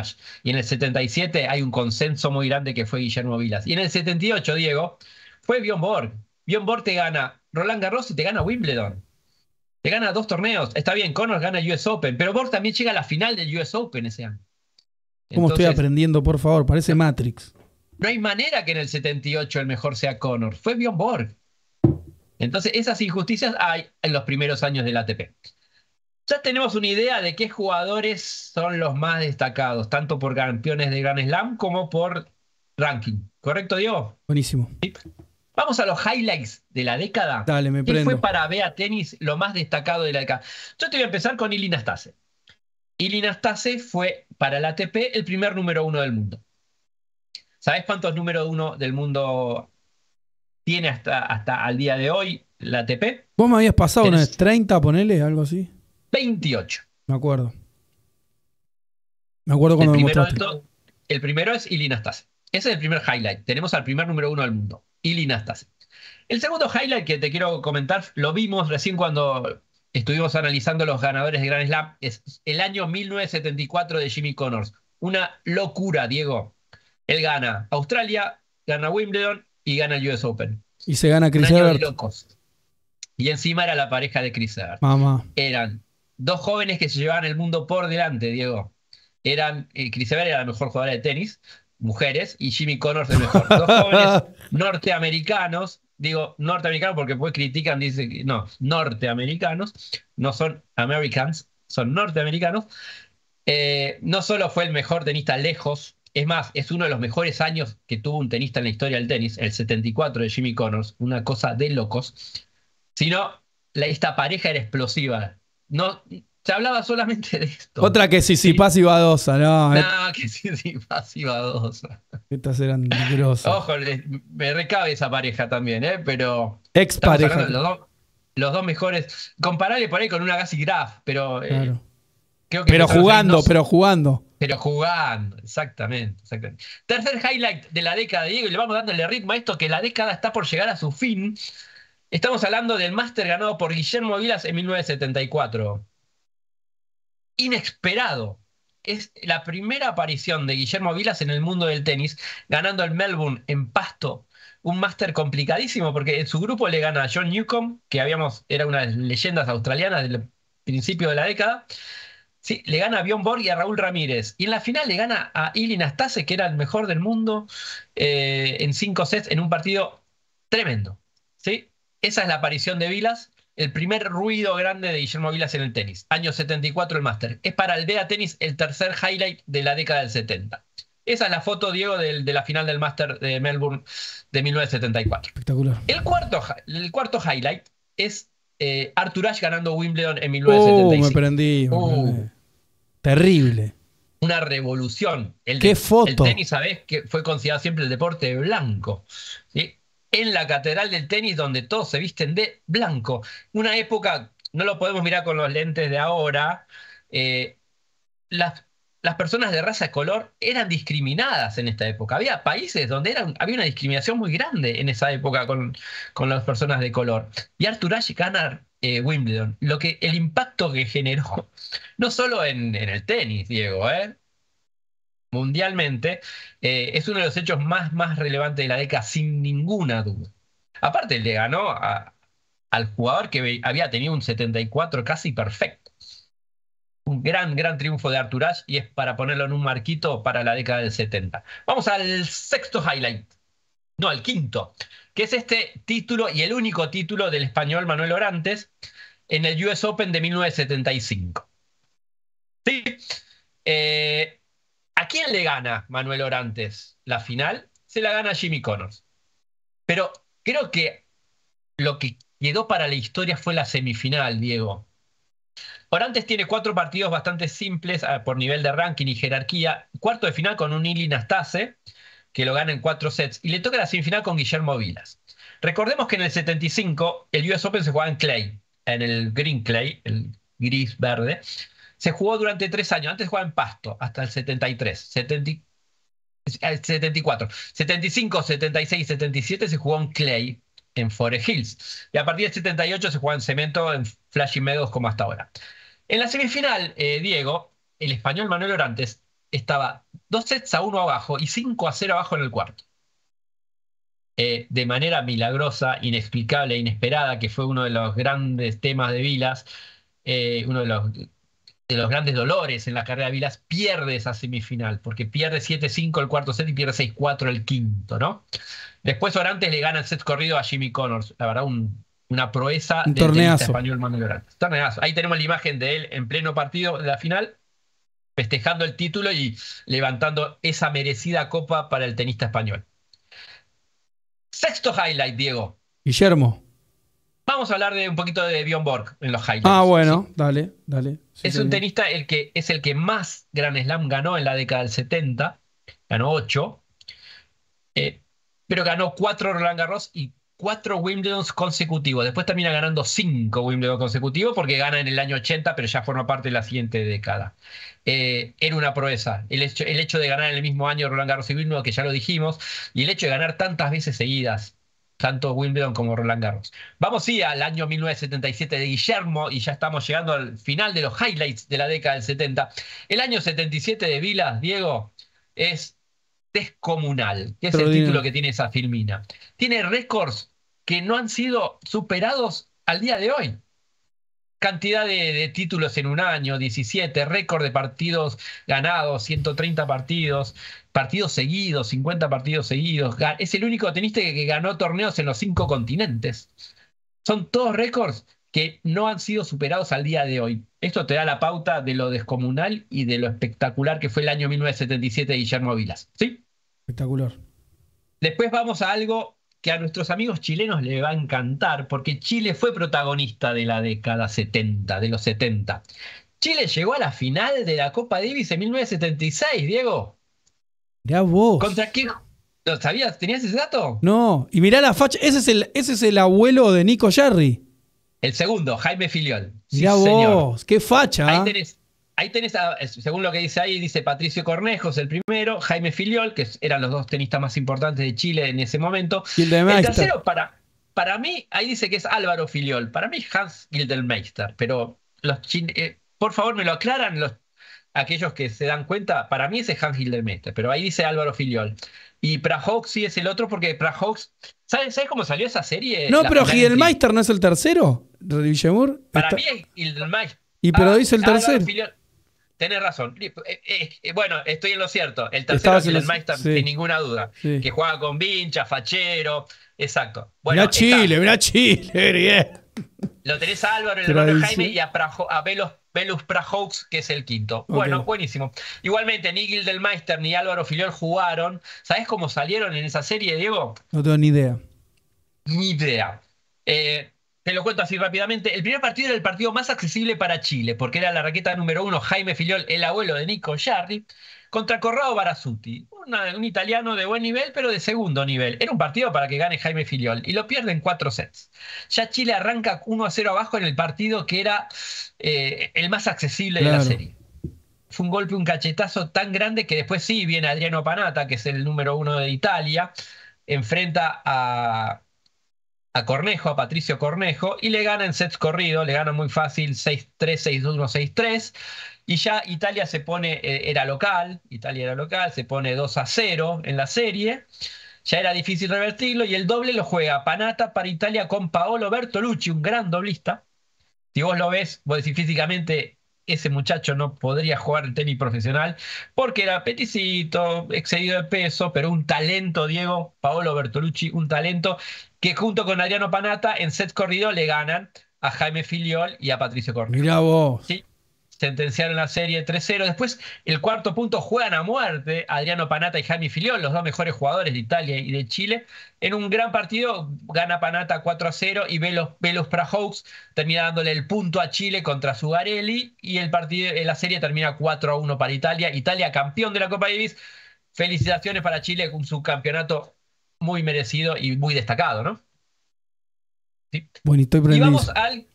Y en el 77 hay un consenso muy grande que fue Guillermo Vilas. Y en el 78, Diego, fue Bjorn Borg. Bjorn Borg te gana Roland Garros y te gana Wimbledon. Te gana dos torneos. Está bien, Connors gana el US Open. Pero Borg también llega a la final del US Open ese año. ¿Cómo estoy aprendiendo, por favor? Parece Matrix. No hay manera que en el 78 el mejor sea Connor. Fue Bjorn Borg. Entonces, esas injusticias hay en los primeros años del ATP. Ya tenemos una idea de qué jugadores son los más destacados, tanto por campeones de Grand Slam como por ranking. ¿Correcto, Diego? Buenísimo. Vamos a los highlights de la década. Dale, me ¿Qué fue para Bea Tenis lo más destacado de la década? Yo te voy a empezar con Ilina Stase. Ilina Stase fue para el ATP el primer número uno del mundo. ¿Sabes cuántos número uno del mundo tiene hasta, hasta al día de hoy la ATP? Vos me habías pasado una vez 30, ponele, algo así. 28. Me acuerdo. Me acuerdo cuando el primero El primero es Ilinastase. Ese es el primer highlight. Tenemos al primer número uno del mundo, Ilinastase. El segundo highlight que te quiero comentar, lo vimos recién cuando estuvimos analizando los ganadores de Grand Slam, es el año 1974 de Jimmy Connors. Una locura, Diego. Él gana Australia, gana Wimbledon y gana el US Open. Y se gana Chris Ebert. Y encima era la pareja de Chris Evert. Eran dos jóvenes que se llevaban el mundo por delante, Diego. Eran, eh, Chris era la mejor jugadora de tenis, mujeres, y Jimmy Connors el mejor. Dos jóvenes norteamericanos, digo norteamericanos porque después critican, dicen, no, norteamericanos, no son Americans, son norteamericanos. Eh, no solo fue el mejor tenista lejos es más, es uno de los mejores años que tuvo un tenista en la historia del tenis, el 74 de Jimmy Connors, una cosa de locos. Sino, la, esta pareja era explosiva. No, se hablaba solamente de esto. Otra que sí, sí, y Badosa, ¿no? No, eh. que sí, sí, y Badosa. Estas eran grosas. Ojo, me recabe esa pareja también, ¿eh? Pero. Ex pareja. Los dos, mejores. Comparable por ahí con una Gassi Graf, pero. Eh, pero jugando, pero jugando. Pero jugando, exactamente, Tercer highlight de la década, Diego, y le vamos dándole ritmo a esto, que la década está por llegar a su fin. Estamos hablando del máster ganado por Guillermo Vilas en 1974. Inesperado. Es la primera aparición de Guillermo Vilas en el mundo del tenis, ganando el Melbourne en pasto. Un máster complicadísimo porque en su grupo le gana a John Newcomb, que habíamos, era una de las leyendas australianas del principio de la década. Sí, le gana a Bjorn Borg y a Raúl Ramírez. Y en la final le gana a Ilin Nastase, que era el mejor del mundo, eh, en cinco sets, en un partido tremendo. ¿sí? Esa es la aparición de Vilas, el primer ruido grande de Guillermo Vilas en el tenis. Año 74 el máster. Es para Aldea Tenis el tercer highlight de la década del 70. Esa es la foto, Diego, de la final del máster de Melbourne de 1974. Espectacular. El cuarto, el cuarto highlight es eh, Ashe ganando Wimbledon en 1975. Uh, me uh, Terrible. Una revolución. El, ¿Qué foto? El tenis, ¿sabes? Que fue considerado siempre el deporte blanco. En la catedral del tenis, donde todos se visten de blanco. Una época, no lo podemos mirar con los lentes de ahora. Eh, las, las personas de raza de color eran discriminadas en esta época. Había países donde había una discriminación muy grande en esa época con, las personas de color. Y Artur y eh, Wimbledon, lo que, el impacto que generó, no solo en, el tenis, Diego, ¿eh? mundialmente, eh, es uno de los hechos más, más relevantes de la década, sin ninguna duda. Aparte, le ganó al jugador que había tenido un 74 casi perfecto. Un gran, gran triunfo de Arturash y es para ponerlo en un marquito para la década del 70. Vamos al sexto highlight. No, al quinto que es este título y el único título del español Manuel Orantes en el US Open de 1975. ¿Sí? Eh, ¿A quién le gana Manuel Orantes la final? Se la gana Jimmy Connors. Pero creo que lo que quedó para la historia fue la semifinal, Diego. Orantes tiene cuatro partidos bastante simples ah, por nivel de ranking y jerarquía. Cuarto de final con un Ili Nastase, que lo gana en cuatro sets y le toca la semifinal con Guillermo Vilas. Recordemos que en el 75 el US Open se jugaba en clay, en el green clay, el gris verde. Se jugó durante tres años, antes jugaba en pasto, hasta el 73. 74. 75, 76, 77 se jugó en clay, en Forest Hills. Y a partir del 78 se juega en cemento, en Flash Meadows como hasta ahora. En la semifinal, eh, Diego, el español Manuel Orantes estaba dos sets a uno abajo y cinco a cero abajo en el cuarto. Eh, de manera milagrosa, inexplicable e inesperada, que fue uno de los grandes temas de Vilas, eh, uno de los, de los, grandes dolores en la carrera de Vilas, pierde esa semifinal, porque pierde 7-5 el cuarto set y pierde 6-4 el quinto, ¿no? Después Orantes le gana el set corrido a Jimmy Connors, la verdad, una proeza de del español Manuel Orantes. Torneazo. Ahí tenemos la imagen de él en pleno partido de la final, festejando el título y levantando esa merecida copa para el tenista español. Sexto highlight, Diego. Guillermo. Vamos a hablar de un poquito de Bjorn Borg en los highlights. Ah, bueno, dale, dale. es un tenista el que es el que más Grand Slam ganó en la década del 70, ganó 8, eh, pero ganó cuatro Roland Garros y cuatro Wimbledons consecutivos. Después termina ganando cinco Wimbledon consecutivos porque gana en el año 80, pero ya forma parte de la siguiente década. Eh, era una proeza. El hecho, el hecho, de ganar en el mismo año Roland Garros y Wimbledon, que ya lo dijimos, y el hecho de ganar tantas veces seguidas, tanto Wimbledon como Roland Garros. Vamos sí al año 1977 de Guillermo y ya estamos llegando al final de los highlights de la década del 70. El año 77 de Vilas, Diego, es Descomunal, que es el título que tiene esa filmina. Tiene récords que no han sido superados al día de hoy. Cantidad de, títulos en un año, 17, récord de partidos ganados, 130 partidos, partidos seguidos, 50 partidos seguidos. Es el único teniste que ganó torneos en los cinco continentes. Son todos récords que no han sido superados al día de hoy. Esto te da la pauta de lo descomunal y de lo espectacular que fue el año 1977 de Guillermo Vilas. ¿Sí? Espectacular. Después vamos a algo que a nuestros amigos chilenos les va a encantar, porque Chile fue protagonista de la década 70, de los 70. Chile llegó a la final de la Copa Davis en 1976, Diego. Ya vos. ¿Contra quién? ¿Lo sabías? ¿Tenías ese dato? No, y mirá la facha, ese es el, ese es el abuelo de Nico Jerry. El segundo, Jaime Filiol. Sí, qué facha. ¿ah? Ahí tenés, según lo que dice ahí, dice Patricio Cornejo es el primero, Jaime Filiol, que eran los dos tenistas más importantes de Chile en ese momento. El tercero, para, para mí, ahí dice que es Álvaro Filiol. Para mí, es Hans Gildelmeister. Pero los eh, por favor, me lo aclaran los, aquellos que se dan cuenta. Para mí, ese es Hans Gildelmeister, pero ahí dice Álvaro Filiol. Y Prahox sí es el otro, porque Prahox. ¿sabes, cómo salió esa serie? No, pero Gildelmeister no es el tercero, Villamur. Para mí, es Gildelmeister. Y pero ah, dice el tercero. Tenés razón. Eh, eh, eh, bueno, estoy en lo cierto. El tercero es el sin ninguna duda. Que juega con vincha, fachero. Exacto. Bueno, Chile, una Chile, Lo tenés a Álvaro, el Jaime y a, Velus que es el quinto. Bueno, buenísimo. Igualmente, ni Gildelmeister ni Álvaro Filiol jugaron. ¿Sabés cómo salieron en esa serie, Diego? No tengo ni idea. Ni idea. Eh, te lo cuento así rápidamente. El primer partido era el partido más accesible para Chile, porque era la raqueta número uno, Jaime Filiol, el abuelo de Nico Jarry, contra Corrado Barazzuti, un italiano de buen nivel, pero de segundo nivel. Era un partido para que gane Jaime Filiol y lo pierde en cuatro sets. Ya Chile arranca 1 a 0 abajo en el partido que era eh, el más accesible de la serie. Fue un golpe, un cachetazo tan grande que después sí viene Adriano Panata, que es el número uno de Italia, enfrenta a a Cornejo, a Patricio Cornejo, y le gana en sets corrido, le gana muy fácil 6-3, 6-1, 6-3, y ya Italia se pone, eh, era local, Italia era local, se pone 2 0 en la serie, ya era difícil revertirlo, y el doble lo juega Panata para Italia con Paolo Bertolucci, un gran doblista. Si vos lo ves, vos decís físicamente, ese muchacho no podría jugar el tenis profesional porque era peticito, excedido de peso, pero un talento, Diego, Paolo Bertolucci, un talento que junto con Adriano Panata en set corrido le ganan a Jaime Filiol y a Patricio Cornejo. Mira vos. Sí, sentenciaron la serie 3-0. Después, el cuarto punto, juegan a muerte Adriano Panata y Jaime Filiol, los dos mejores jugadores de Italia y de Chile. En un gran partido, gana Panata 4-0 y Velos, para Prahawks termina dándole el punto a Chile contra Sugarelli y el partido, eh, la serie termina 4-1 para Italia. Italia campeón de la Copa Davis. Felicitaciones para Chile con su campeonato muy merecido y muy destacado, ¿no? ¿Sí? y vamos al,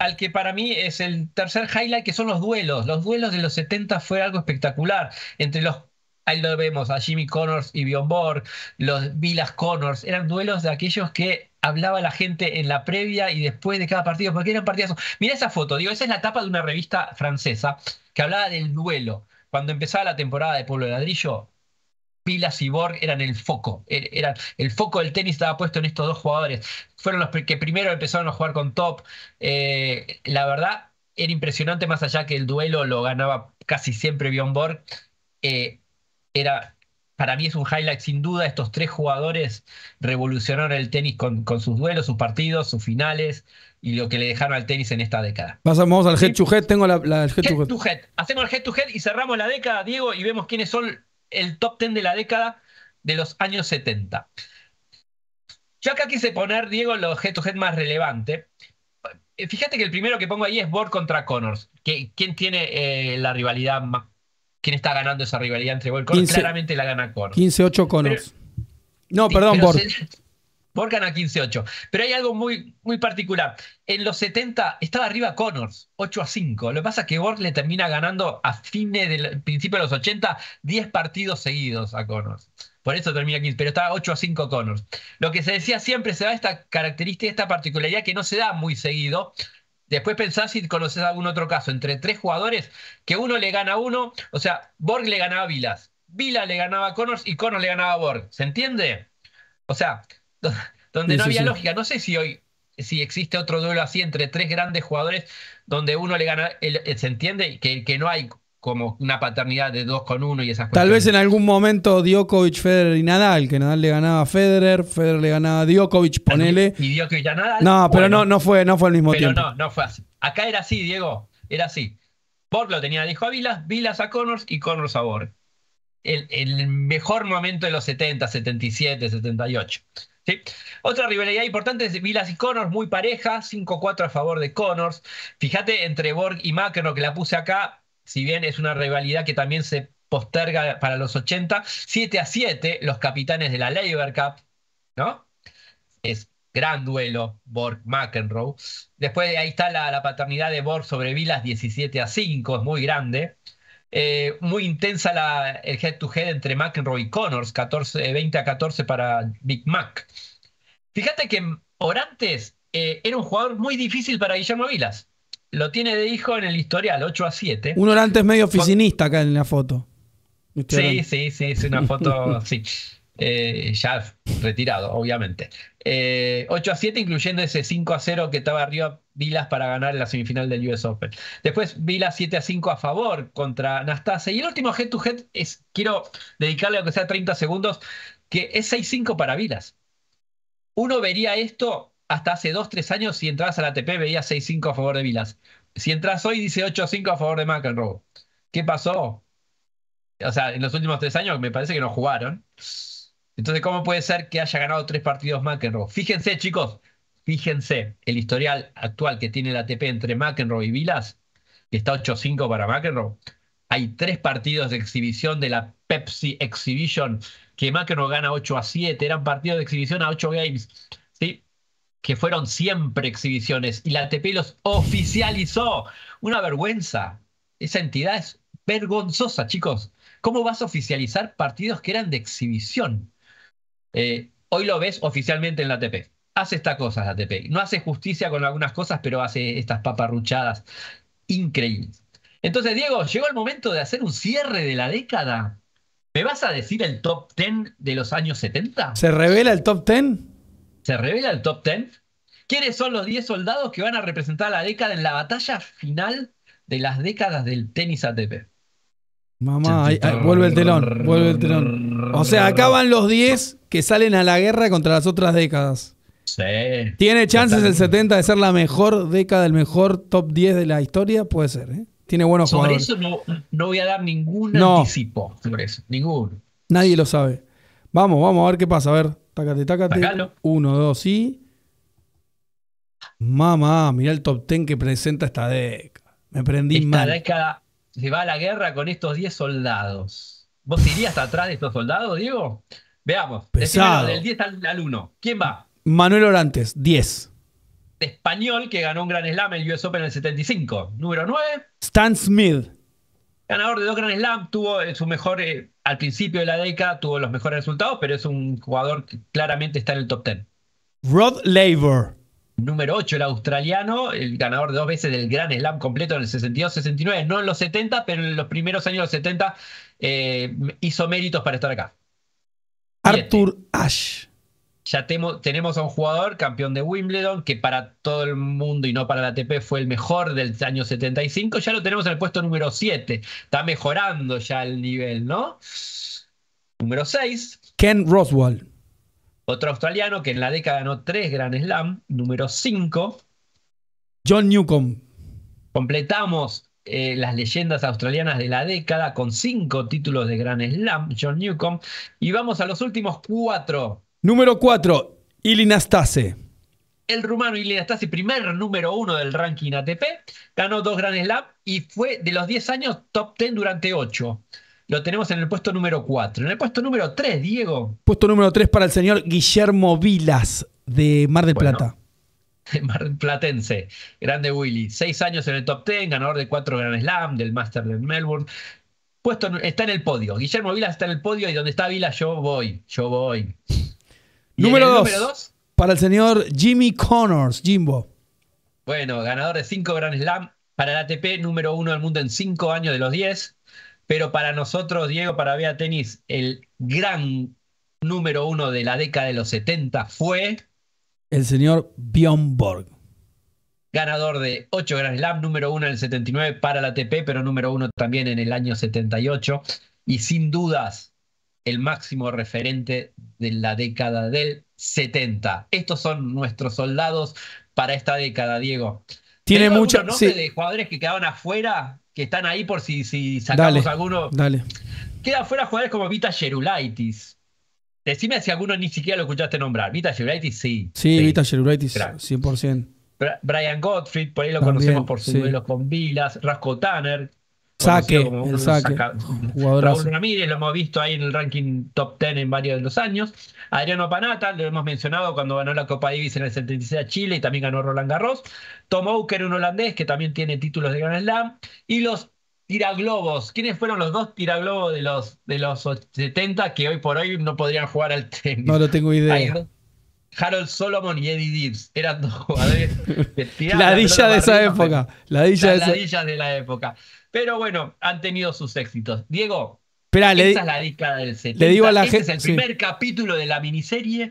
al que para mí es el tercer highlight, que son los duelos. Los duelos de los 70 fue algo espectacular. Entre los ahí lo vemos a Jimmy Connors y Bjorn Borg, los Vilas Connors, eran duelos de aquellos que hablaba la gente en la previa y después de cada partido, porque eran partidos. Mira esa foto, digo, esa es la tapa de una revista francesa que hablaba del duelo. Cuando empezaba la temporada de Pueblo de Ladrillo, Pilas y Borg eran el foco. Er, era, el foco del tenis estaba puesto en estos dos jugadores. Fueron los que primero empezaron a jugar con top. Eh, la verdad, era impresionante, más allá que el duelo lo ganaba casi siempre Bjorn Borg. Eh, era, para mí es un highlight sin duda. Estos tres jugadores revolucionaron el tenis con, sus duelos, sus partidos, sus finales y lo que le dejaron al tenis en esta década. Pasamos al head to head. Tengo el head, Hacemos el head to head y cerramos la década, Diego, y vemos quiénes son el top 10 de la década de los años 70. Yo acá quise poner, Diego, los head-to-head más relevante. Eh, fíjate que el primero que pongo ahí es Borg contra Connors. Que, ¿Quién tiene eh, la rivalidad más? ¿Quién está ganando esa rivalidad entre Borg y Connors? Claramente la gana Connors. 15-8 Connors. no, perdón, Borg. Borg gana 15-8. Pero hay algo muy, muy particular. En los 70 estaba arriba Connors, 8 a 5. Lo que pasa es que Borg le termina ganando a fines del principio de los 80 10 partidos seguidos a Connors. Por eso termina 15, pero estaba 8 a 5 Connors. Lo que se decía siempre se da esta característica, esta particularidad que no se da muy seguido. Después pensás si conoces algún otro caso, entre tres jugadores, que uno le gana a uno, o sea, Borg le ganaba a Vilas, Vila le ganaba a Connors y Connors le ganaba a Borg. ¿Se entiende? O sea, donde no había lógica. No sé si hoy si existe otro duelo así entre tres grandes jugadores donde uno le gana, eh, se entiende que, que no hay como una paternidad de dos con uno y esas cosas. Tal vez en algún momento Djokovic, Federer y Nadal, que Nadal le ganaba a Federer, Federer le ganaba a Djokovic, ponele. Y Djokovic a Nadal. No, pero no, no, fue, no fue al mismo tiempo. Pero no, no fue así. Acá era así, Diego, era así. Borg lo tenía, dijo a Vilas, Vilas a Connors y Connors a Borg. El, el mejor momento de los 70, 77, 78. Otra rivalidad importante es Vilas y Connors, muy pareja, 5-4 a favor de Connors. Fíjate entre Borg y McEnroe que la puse acá, si bien es una rivalidad que también se posterga para los 80, 7 a 7 los capitanes de la Labor Cup, ¿no? Es gran duelo Borg McEnroe. Después ahí está la, paternidad de Borg sobre Vilas 17 a 5, es muy grande. Eh, muy intensa la, el head-to-head entre McEnroe y Connors, 14, 20 eh, a 14 para Big Mac. Fíjate que Orantes eh, era un jugador muy difícil para Guillermo Vilas. Lo tiene de hijo en el historial, 8 a 7. Un Orantes medio oficinista acá en la foto. sí, sí, sí, es una foto, eh, ya retirado, obviamente. 8 eh, a 7, incluyendo ese 5 a 0 que estaba arriba Vilas para ganar la semifinal del US Open. Después Vilas 7 a 5 a favor contra Anastasia Y el último head to head es, quiero dedicarle aunque sea 30 segundos, que es 6-5 a para Vilas. Uno vería esto hasta hace 2-3 años, si entras a la ATP veías 6-5 a a favor de Vilas. Si entras hoy dice 8-5 a a favor de McEnroe. ¿Qué pasó? O sea, en los últimos 3 años me parece que no jugaron. Entonces, ¿cómo puede ser que haya ganado tres partidos McEnroe? Fíjense, chicos, fíjense el historial actual que tiene la ATP entre McEnroe y Vilas, que está 8-5 para McEnroe. Hay tres partidos de exhibición de la Pepsi Exhibition que McEnroe gana 8 a 7. Eran partidos de exhibición a 8 games, ¿sí? que fueron siempre exhibiciones y la ATP los oficializó. Una vergüenza. Esa entidad es vergonzosa, chicos. ¿Cómo vas a oficializar partidos que eran de exhibición? Eh, hoy lo ves oficialmente en la ATP. Hace estas cosas la ATP. No hace justicia con algunas cosas, pero hace estas paparruchadas increíbles. Entonces, Diego, llegó el momento de hacer un cierre de la década. ¿Me vas a decir el top 10 de los años 70? ¿Se revela el top 10? ¿Se revela el top 10? ¿Quiénes son los 10 soldados que van a representar la década en la batalla final de las décadas del tenis ATP? Mamá, vuelve el telón, vuelve el telón. O sea, acaban los 10 que salen a la guerra contra las otras décadas. Sí. ¿Tiene chances el 70 de ser la mejor década, el mejor top 10 de la historia? Puede ser, ¿eh? Tiene buenos jugadores. Sobre eso no, voy a dar ningún anticipo sobre eso. Ninguno. Nadie lo sabe. Vamos, vamos a ver qué pasa. A ver, tácate, tácate. Uno, dos y. Mamá, mirá el top 10 que presenta esta década. Me prendí esta Década se va a la guerra con estos 10 soldados. ¿Vos irías atrás de estos soldados, Diego? Veamos. Pesado. Del 10 al, 1. ¿Quién va? Manuel Orantes, 10. Español que ganó un Gran Slam en el US Open en el 75. Número 9. Stan Smith. Ganador de dos Grand Slam, tuvo eh, su mejor, eh, al principio de la década tuvo los mejores resultados, pero es un jugador que claramente está en el top 10. Rod Laver número 8, el australiano, el ganador de dos veces del gran Slam completo en el 62-69, no en los 70, pero en los primeros años de los 70 eh, hizo méritos para estar acá. Arthur ash Ya tenemos a un jugador campeón de Wimbledon que para todo el mundo y no para la ATP fue el mejor del año 75. Ya lo tenemos en el puesto número 7. Está mejorando ya el nivel, ¿no? Número 6. Ken Roswell. Otro australiano que en la década ganó tres Grand Slam, número 5. John Newcomb. Completamos eh, las leyendas australianas de la década con cinco títulos de Grand Slam, John Newcomb. Y vamos a los últimos cuatro. Número 4, Ilinastase. El rumano Illy Nastase, primer número uno del ranking ATP, ganó dos Grand Slam y fue de los 10 años top ten durante ocho lo tenemos en el puesto número 4. En el puesto número 3, Diego. Puesto número 3 para el señor Guillermo Vilas, de Mar del Plata. Mar Platense, grande Willy. Seis años en el top 10, ganador de cuatro Grand Slam, del Master de Melbourne. Puesto, está en el podio. Guillermo Vilas está en el podio y donde está Vilas yo voy, yo voy. Número 2. Para el señor Jimmy Connors, Jimbo. Bueno, ganador de cinco Grand Slam para el ATP, número uno del mundo en cinco años de los 10. Pero para nosotros, Diego, para vía Tenis, el gran número uno de la década de los 70 fue. El señor Bjorn Borg. Ganador de ocho Grand Slam, número uno en el 79 para la ATP, pero número uno también en el año 78. Y sin dudas, el máximo referente de la década del 70. Estos son nuestros soldados para esta década, Diego. Tiene muchos nombres de jugadores que quedaban afuera que están ahí por si, si sacamos alguno. Dale. Queda fuera jugadores como Vita Gerulaitis. Decime si alguno ni siquiera lo escuchaste nombrar. Vita Gerulaitis, sí. Sí, Vita Gerulaitis, 100%. Brian Gottfried, por ahí lo conocemos por sus sí. con Vilas. Rasco Tanner, Saque, Raúl Ramírez, lo hemos visto ahí en el ranking top 10 en varios de los años. Adriano Panata, lo hemos mencionado cuando ganó la Copa Davis en el 76 a Chile y también ganó Roland Garros. Tom Ouker, un holandés que también tiene títulos de Grand Slam. Y los tiraglobos. ¿Quiénes fueron los dos tiraglobos de los, de los 70 que hoy por hoy no podrían jugar al tenis? No lo tengo idea. Harold Solomon y Eddie eran dos jugadores de dilla de esa época. la, de, de la época. Pero bueno, han tenido sus éxitos. Diego, Esperá, es la década del 70. Le digo a la este es el primer capítulo de la miniserie.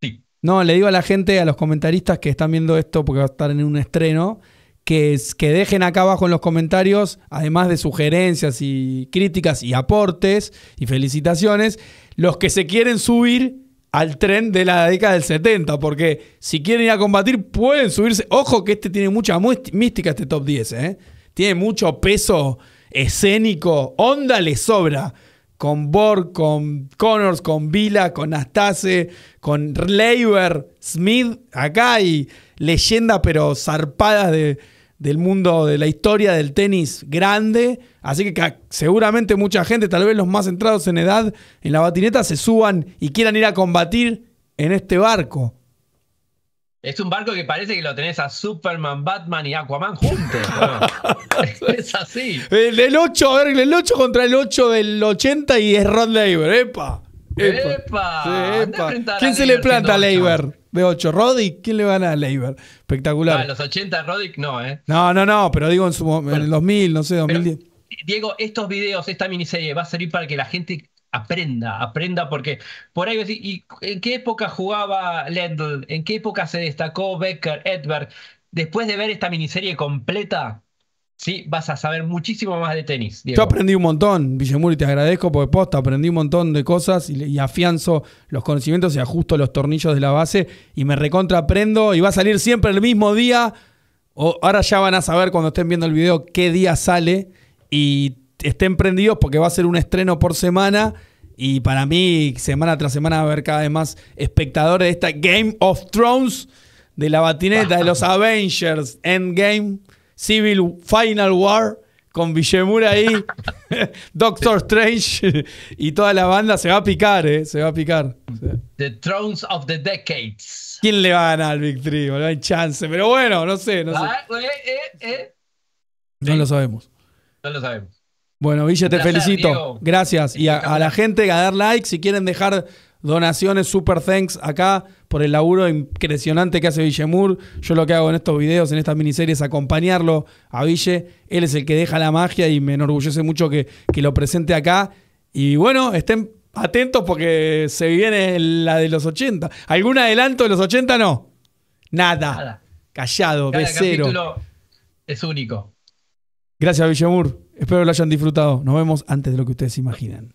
Sí. No, le digo a la gente, a los comentaristas que están viendo esto, porque va a estar en un estreno, que, que dejen acá abajo en los comentarios, además de sugerencias y críticas y aportes y felicitaciones, los que se quieren subir al tren de la década del 70, porque si quieren ir a combatir pueden subirse. Ojo que este tiene mucha mística este top 10, ¿eh? tiene mucho peso escénico, onda le sobra. Con Borg, con Connors, con Vila, con Astase, con Leiber, Smith, acá hay leyenda pero zarpadas del mundo, de la historia del tenis grande. Así que seguramente mucha gente, tal vez los más entrados en edad en la batineta, se suban y quieran ir a combatir en este barco. Es un barco que parece que lo tenés a Superman, Batman y Aquaman juntos. Eso es así. El, 8, a ver, el contra el 8 del 80 y es Rod Laver. ¡Epa! ¡Epa! ¿Quién se le planta a Laver de 8? ¿Roddick? ¿Quién le gana a Laver? Espectacular. En ah, los 80 Rodic no, ¿eh? No, no, no, pero digo en, su, el 2000, no sé, 2010. Diego, estos videos, esta miniserie va a servir para que la gente aprenda, aprenda, porque por ahí ¿y en qué época jugaba Lendl? ¿En qué época se destacó Becker, Edberg? Después de ver esta miniserie completa, sí, vas a saber muchísimo más de tenis. Yo aprendí un montón, y te agradezco porque posta, aprendí un montón de cosas y, y, afianzo los conocimientos y ajusto los tornillos de la base y me recontra aprendo y va a salir siempre el mismo día. O ahora ya van a saber cuando estén viendo el video qué día sale y estén prendidos porque va a ser un estreno por semana. Y para mí, semana tras semana, va a haber cada vez más espectadores de esta Game of Thrones, de la batineta, de los Avengers, Endgame, Civil Final War, con Villemur ahí, Doctor Strange y toda la banda. Se va a picar, ¿eh? Se va a picar. The Thrones of the Decades. ¿Quién le va a ganar al No hay chance. Pero bueno, no sé. No, ah, eh, eh, eh. lo sabemos. No lo sabemos. Bueno, Ville, te felicito. Gracias. Y a, la gente a dar like si quieren dejar donaciones, super thanks acá por el laburo impresionante que hace Villemur. Yo lo que hago en estos videos, en estas miniseries, es acompañarlo a Ville. Él es el que deja la magia y me enorgullece mucho que, lo presente acá. Y bueno, estén atentos porque se viene la de los 80. ¿Algún adelanto de los 80? No. Nada. Callado, El es único. Gracias, Villemur. Espero lo hayan disfrutado. Nos vemos antes de lo que ustedes imaginan.